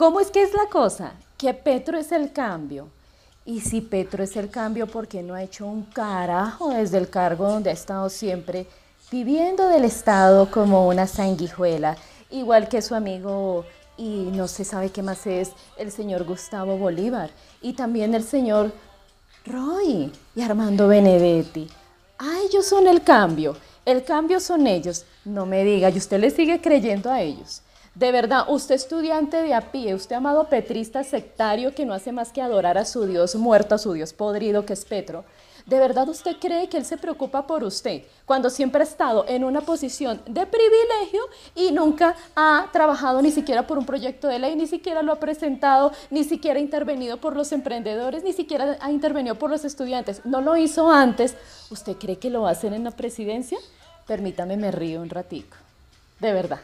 ¿Cómo es que es la cosa? Que Petro es el cambio. Y si Petro es el cambio, ¿por qué no ha hecho un carajo desde el cargo donde ha estado siempre viviendo del Estado como una sanguijuela, igual que su amigo y no se sabe qué más es el señor Gustavo Bolívar y también el señor Roy y Armando Benedetti? Ah, ellos son el cambio, el cambio son ellos. No me diga, y usted le sigue creyendo a ellos. De verdad, usted estudiante de a pie, usted amado petrista sectario que no hace más que adorar a su Dios muerto, a su Dios podrido que es Petro, ¿de verdad usted cree que Él se preocupa por usted cuando siempre ha estado en una posición de privilegio y nunca ha trabajado ni siquiera por un proyecto de ley, ni siquiera lo ha presentado, ni siquiera ha intervenido por los emprendedores, ni siquiera ha intervenido por los estudiantes? No lo hizo antes. ¿Usted cree que lo va a hacer en la presidencia? Permítame, me río un ratico. De verdad.